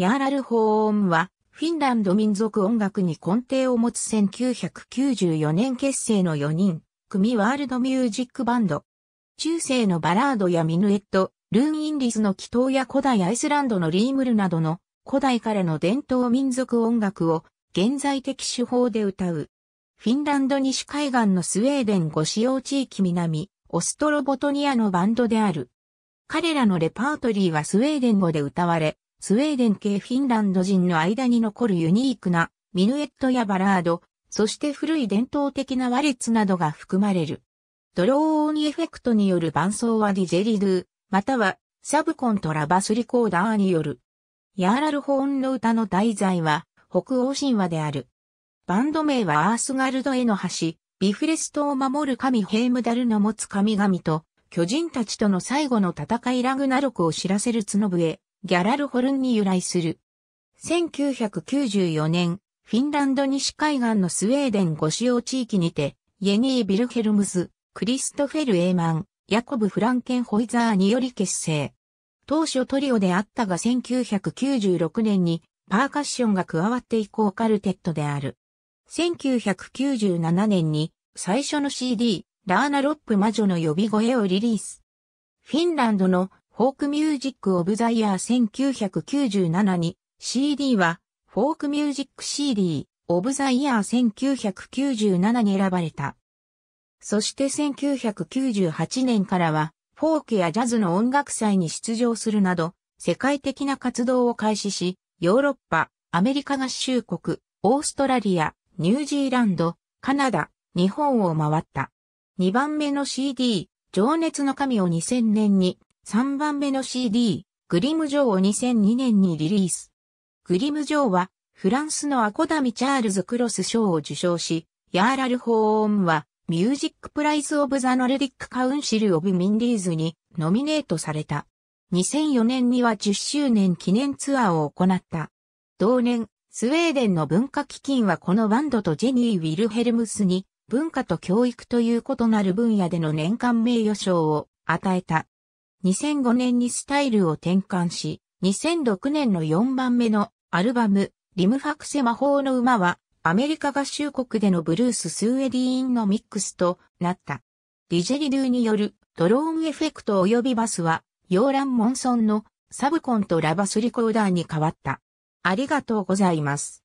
ヤーラル法音は、フィンランド民族音楽に根底を持つ1994年結成の4人、組ワールドミュージックバンド。中世のバラードやミヌエット、ルーンインリスの祈祷や古代アイスランドのリームルなどの古代からの伝統民族音楽を現在的手法で歌う。フィンランド西海岸のスウェーデンご使用地域南、オストロボトニアのバンドである。彼らのレパートリーはスウェーデン語で歌われ、スウェーデン系フィンランド人の間に残るユニークなミヌエットやバラード、そして古い伝統的なワッツなどが含まれる。ドローンエフェクトによる伴奏はディジェリドゥ、またはサブコントラバスリコーダーによる。ヤーラルホーンの歌の題材は北欧神話である。バンド名はアースガルドへの橋、ビフレストを守る神ヘームダルの持つ神々と巨人たちとの最後の戦いラグナロクを知らせる角笛、ギャラルホルンに由来する。1994年、フィンランド西海岸のスウェーデンご使用地域にて、イェニー・ビルヘルムズ、クリストフェル・エーマン、ヤコブ・フランケン・ホイザーにより結成。当初トリオであったが1996年にパーカッションが加わって以降カルテットである。1997年に最初の CD、ラーナ・ロップ魔女の呼び声をリリース。フィンランドのフォークミュージックオブザイヤー1997に CD はフォークミュージック CD オブザイヤー1997に選ばれた。そして1998年からはフォークやジャズの音楽祭に出場するなど世界的な活動を開始し、ヨーロッパ、アメリカ合衆国、オーストラリア、ニュージーランド、カナダ、日本を回った。2番目の CD、情熱の神を2000年に3番目の CD、グリム・ジョーを2002年にリリース。グリム・ジョーは、フランスのアコダミ・チャールズ・クロス賞を受賞し、ヤーラル・ホーンは、ミュージック・プライズ・オブ・ザ・ノルディック・カウンシル・オブ・ミンディーズにノミネートされた。2004年には10周年記念ツアーを行った。同年、スウェーデンの文化基金はこのバンドとジェニー・ウィルヘルムスに文化と教育という異なる分野での年間名誉賞を与えた。2005年にスタイルを転換し、2006年の4番目のアルバム、リムファクセ魔法の馬は、アメリカ合衆国でのブルース・スウェディーンのミックスとなった。リジェリドゥによるドローンエフェクト及びバスは、ヨーラン・モンソンのサブコンとラバスリコーダーに変わった。ありがとうございます。